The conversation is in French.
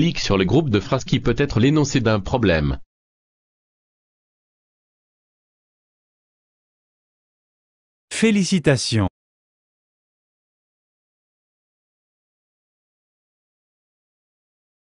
Clique sur le groupe de phrases qui peut être l'énoncé d'un problème. Félicitations